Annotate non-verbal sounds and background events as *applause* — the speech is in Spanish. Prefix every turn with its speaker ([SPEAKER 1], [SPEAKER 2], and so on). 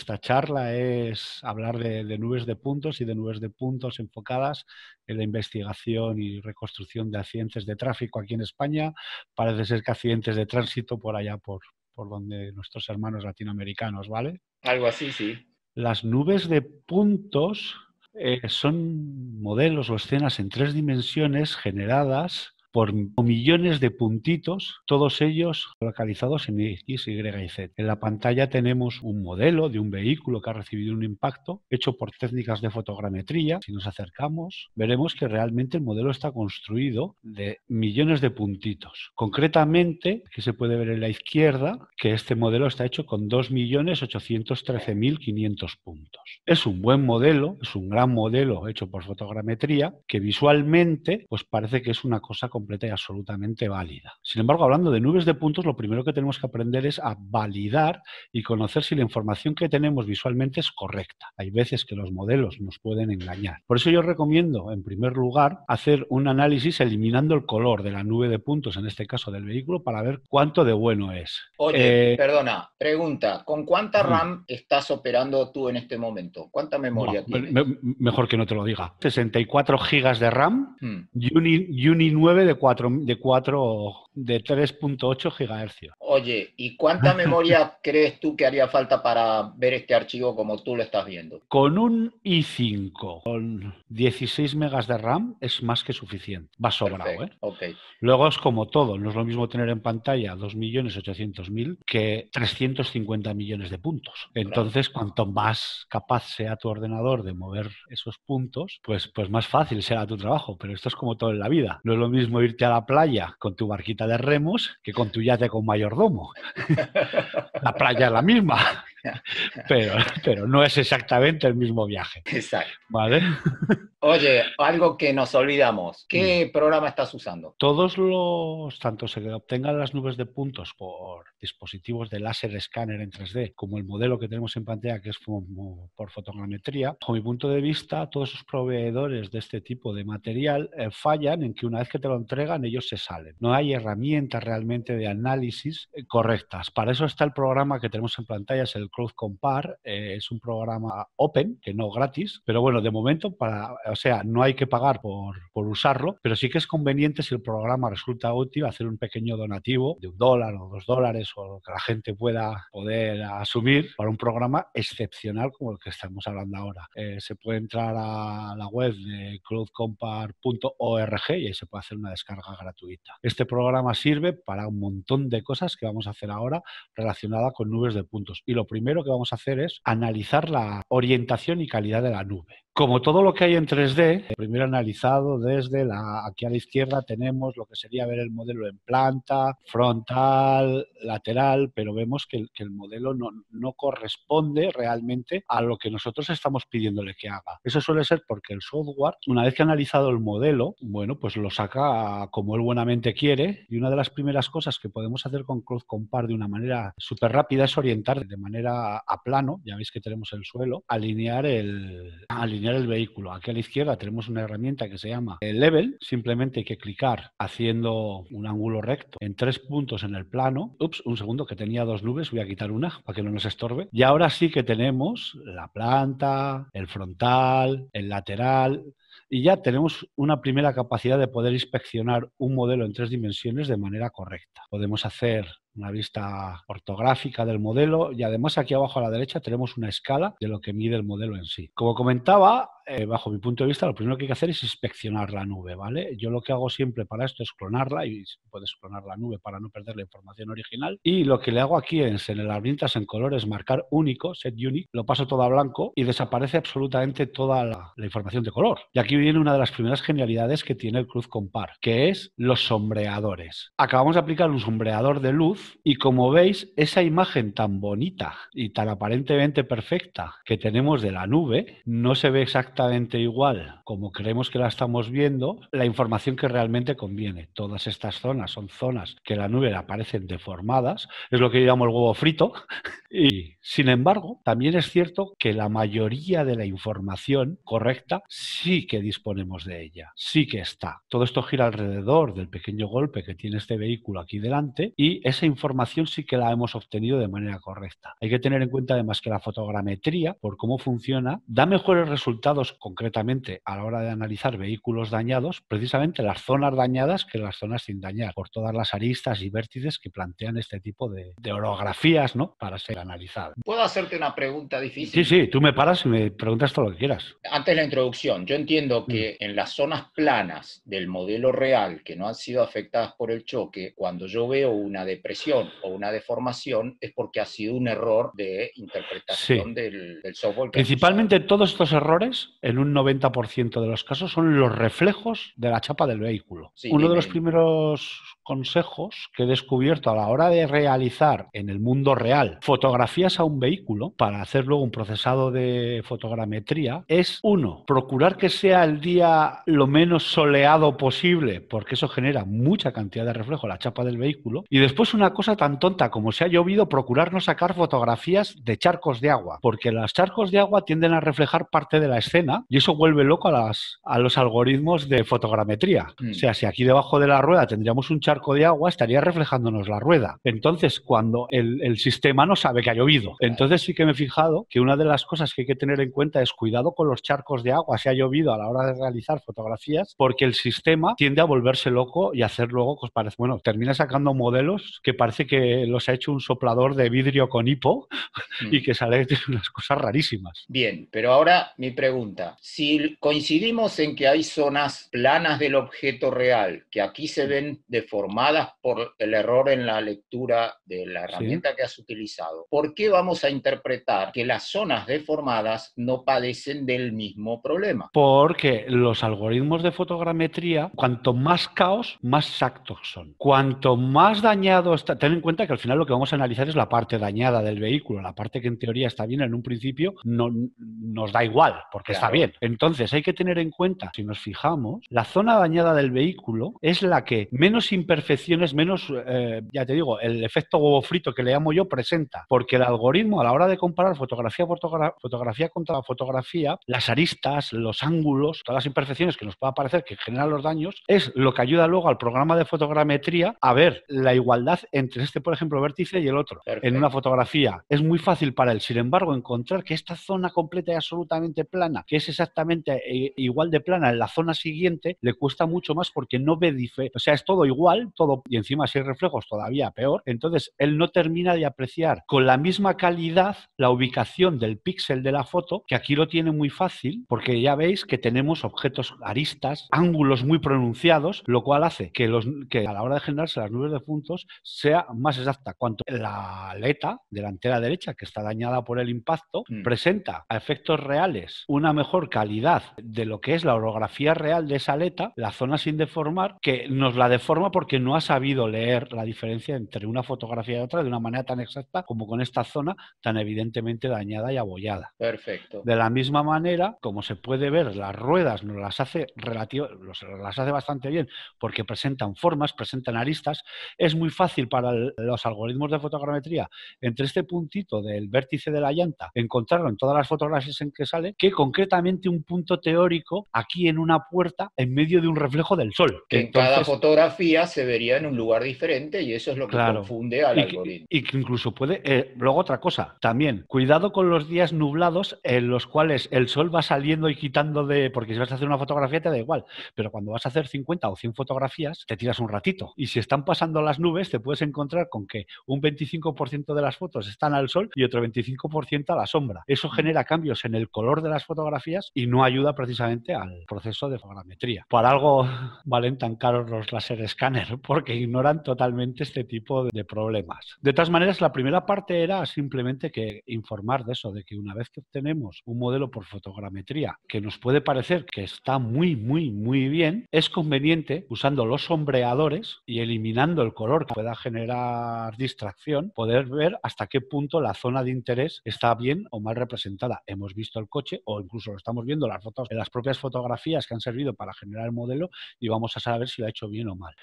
[SPEAKER 1] esta charla es hablar de, nubes de puntos y de nubes de puntos enfocadas en la investigación y reconstrucción de accidentes de tráfico aquí en España. Parece ser que accidentes de tránsito por allá, por, por donde nuestros hermanos latinoamericanos, ¿vale? Algo así, sí. Las nubes de puntos eh, son modelos o escenas en tres dimensiones generadas por millones de puntitos, todos ellos localizados en X, Y y Z. En la pantalla tenemos un modelo de un vehículo que ha recibido un impacto hecho por técnicas de fotogrametría. Si nos acercamos, veremos que realmente el modelo está construido de millones de puntitos. Concretamente, que se puede ver en la izquierda, que este modelo está hecho con 2.813.500 puntos. Es un buen modelo, es un gran modelo hecho por fotogrametría, que visualmente pues parece que es una cosa como completa y absolutamente válida. Sin embargo, hablando de nubes de puntos, lo primero que tenemos que aprender es a validar y conocer si la información que tenemos visualmente es correcta. Hay veces que los modelos nos pueden engañar. Por eso yo recomiendo, en primer lugar, hacer un análisis eliminando el color de la nube de puntos, en este caso del vehículo, para ver cuánto de bueno es. Oye, eh, perdona,
[SPEAKER 2] pregunta, ¿con cuánta RAM estás operando tú en este momento? ¿Cuánta memoria tienes?
[SPEAKER 1] mejor que no te lo diga. 64 GB de RAM uni hmm. y, 9 de de cuatro, de cuatro de 3.8 GHz.
[SPEAKER 2] Oye, ¿y cuánta memoria *laughs* crees tú que haría falta para ver este archivo como tú lo estás viendo?
[SPEAKER 1] Con un i5 con 16 megas de RAM es más que suficiente. Va sobrado, ¿eh? Luego es como todo, no es lo mismo tener en pantalla 2.800.000 que 350 millones de puntos. Entonces, cuanto más capaz sea tu ordenador de mover esos puntos, pues, pues más fácil será tu trabajo. Pero esto es como todo en la vida. No es lo mismo irte a la playa con tu barquito de remos que con tu yate con mayordomo. *laughs* la playa es la misma pero, pero no es exactamente el mismo viaje. Exacto.
[SPEAKER 2] Oye, algo que nos olvidamos. ¿Qué programa estás usando?
[SPEAKER 1] Todos los, tanto se obtengan las nubes de puntos por dispositivos de láser escáner en 3D, como el modelo que tenemos en pantalla, que es por fotogrametría, con mi punto de vista, todos los proveedores de este tipo de material eh, fallan en que una vez que te lo entregan, ellos se salen. No hay herramientas realmente de análisis eh, correctas. Para eso está el programa que tenemos en pantalla, es el Cloud Compare. Eh, es un programa open, que no gratis, pero bueno, de momento, para, o sea, no hay que pagar por, usarlo, pero sí que es conveniente si el programa resulta útil hacer un pequeño donativo de un dólar o dos dólares o lo que la gente pueda poder asumir para un programa excepcional como el que estamos hablando ahora. Eh, se puede entrar a la web de cloudcompare.org y ahí se puede hacer una descarga gratuita. Este programa sirve para un montón de cosas que vamos a hacer ahora relacionada con nubes de puntos. Y lo primero primero que vamos a hacer es analizar la orientación y calidad de la nube. Como todo lo que hay en 3D, primero analizado desde la, aquí a la izquierda tenemos lo que sería ver el modelo en planta, frontal, lateral, pero vemos que, el modelo no, corresponde realmente a lo que nosotros estamos pidiéndole que haga. Eso suele ser porque el software, una vez que ha analizado el modelo, bueno, pues lo saca como él buenamente quiere y una de las primeras cosas que podemos hacer con Cloud Compar de una manera súper rápida es orientar de manera a plano, ya veis que tenemos el suelo, alinear el el vehículo. Aquí a la izquierda tenemos una herramienta que se llama el eh, level. Simplemente hay que clicar haciendo un ángulo recto en tres puntos en el plano. Ups, un segundo, que tenía dos nubes, voy a quitar una para que no nos estorbe. Y ahora sí que tenemos la planta, el frontal, el lateral, y ya tenemos una primera capacidad de poder inspeccionar un modelo en tres dimensiones de manera correcta. Podemos hacer una vista ortográfica del modelo y además aquí abajo a la derecha tenemos una escala de lo que mide el modelo en sí. Como comentaba, eh, bajo mi punto de vista, lo primero que hay que hacer es inspeccionar la nube, ¿vale? Yo lo que hago siempre para esto es clonarla y puedes clonar la nube para no perder la información original. Y lo que le hago aquí en el abrintas en colores marcar único, set unique, lo paso todo a blanco y desaparece absolutamente toda la, información de color. Y aquí viene una de las primeras genialidades que tiene el Cruz Compar, que es los sombreadores. Acabamos de aplicar un sombreador de luz y como veis, esa imagen tan bonita y tan aparentemente perfecta que tenemos de la nube no se ve exactamente igual como creemos que la estamos viendo, la información que realmente conviene. Todas estas zonas son zonas que la nube aparecen deformadas, es lo que llamamos el huevo frito, *laughs* y sin embargo, también es cierto que la mayoría de la información correcta sí que disponemos de ella, sí que está. Todo esto gira alrededor del pequeño golpe que tiene este vehículo aquí delante y esa información sí que la hemos obtenido de manera correcta. Hay que tener en cuenta además que la fotogrametría, por cómo funciona, da mejores resultados concretamente a la hora de analizar vehículos dañados, precisamente las zonas dañadas que las zonas sin dañar, por todas las aristas y vértices que plantean este tipo de, orografías ¿no? para ser analizadas.
[SPEAKER 2] ¿Puedo hacerte una pregunta difícil? Sí,
[SPEAKER 1] sí, tú me paras y me preguntas todo lo que quieras.
[SPEAKER 2] Antes de la introducción, yo entiendo mm. que en las zonas planas del modelo real que no han sido afectadas por el choque, cuando yo veo una depresión o una deformación es porque ha sido un error de interpretación del software. Principalmente
[SPEAKER 1] todos estos errores en un 90% de los casos, son los reflejos de la chapa del vehículo. Uno de los primeros consejos que he descubierto a la hora de realizar en el mundo real fotografías a un vehículo para hacer luego un procesado de fotogrametría es uno, procurar que sea el día lo menos soleado posible, porque eso genera mucha cantidad de reflejo en la chapa del vehículo. Y después una cosa tan tonta como si ha llovido, procurar no sacar fotografías de charcos de agua, porque los charcos de agua tienden a reflejar parte de la escena y eso vuelve loco a, a los algoritmos de fotogrametría. O mm. sea, si aquí debajo de la rueda tendríamos un charco de agua, estaría reflejándonos la rueda. Entonces, cuando el, sistema no sabe que ha llovido, entonces sí que me he fijado que una de las cosas que hay que tener en cuenta es cuidado con los charcos de agua, si ha llovido a la hora de realizar fotografías, porque el sistema tiende a volverse loco y hacer luego, pues parece, bueno, termina sacando modelos que parece que los ha hecho un soplador de vidrio con hipo mm. *laughs* y que sale unas cosas rarísimas.
[SPEAKER 2] Bien, pero ahora mi pregunta si coincidimos en que hay zonas planas del objeto real, que aquí se ven deformadas por el error en la lectura de la herramienta que has utilizado, ¿por qué vamos a interpretar que las zonas deformadas no padecen del mismo problema?
[SPEAKER 1] Porque los algoritmos de fotogrametría, cuanto más caos, más exactos son. Cuanto más dañado está, ten en cuenta que al final lo que vamos a analizar es la parte dañada del vehículo, la parte que en teoría está bien en un principio, no, nos da igual, porque está bien. Entonces hay que tener en cuenta, si nos fijamos, la zona dañada del vehículo es la que menos imperfecciones, menos, eh, ya te digo, el efecto huevo frito que le llamo yo presenta, porque el algoritmo a la hora de comparar fotografía, fotografía contra fotografía, las aristas, los ángulos, todas las imperfecciones que nos pueda parecer que generan los daños, es lo que ayuda luego al programa de fotogrametría a ver la igualdad entre este, por ejemplo, vértice y el otro. En una fotografía es muy fácil para él, sin embargo, encontrar que esta zona completa y absolutamente plana, que exactamente eh, igual de plana en la zona siguiente, le cuesta mucho más porque no ve diferencia. O sea, es todo igual, todo, y encima si hay reflejos todavía peor. Entonces, él no termina de apreciar con la misma calidad la ubicación del píxel de la foto, que aquí lo tiene muy fácil, porque ya veis que tenemos objetos aristas, ángulos muy pronunciados, lo cual hace que, a la hora de generarse las nubes de puntos sea más exacta. Cuanto la aleta delantera derecha, que está dañada por el impacto, mm. presenta a efectos reales una mejor calidad de lo que es la orografía real de esa aleta, la zona sin deformar, que nos la deforma porque no ha sabido leer la diferencia entre una fotografía y otra de una manera tan exacta como con esta zona tan evidentemente dañada y abollada.
[SPEAKER 2] Perfecto. De
[SPEAKER 1] la misma manera, como se puede ver, las ruedas nos las hace relativo, las hace bastante bien porque presentan formas, presentan aristas. Es muy fácil para los algoritmos de fotogrametría entre este puntito del vértice de la llanta encontrarlo en todas las fotografías en que sale que concretamente un punto teórico aquí en una puerta en medio de un reflejo del sol. Que en cada
[SPEAKER 2] fotografía se vería en un lugar diferente y eso es lo que confunde al y algoritmo.
[SPEAKER 1] y que incluso puede... Eh, luego otra cosa, también, cuidado con los días nublados en los cuales el sol va saliendo y quitando de... Porque si vas a hacer una fotografía te da igual, pero cuando vas a hacer 50 o 100 fotografías, te tiras un ratito. Y si están pasando las nubes, te puedes encontrar con que un 25% de las fotos están al sol y otro 25% a la sombra. Eso mm. genera cambios en el color de las fotografías y no ayuda precisamente al proceso de fotogrametría. Por algo *laughs* valen tan caros los láser escáner, *laughs* porque ignoran totalmente este tipo de problemas. De todas maneras, la primera parte era simplemente que informar de eso, de que una vez que obtenemos un modelo por fotogrametría que nos puede parecer que está muy, muy, muy bien, es conveniente, usando los sombreadores y eliminando el color que pueda generar distracción, poder ver hasta qué punto la zona de interés está bien o mal representada. Hemos visto el coche o incluso lo estamos viendo las, fotos, las propias fotografías que han servido para generar el modelo y vamos a saber si lo ha hecho bien o mal.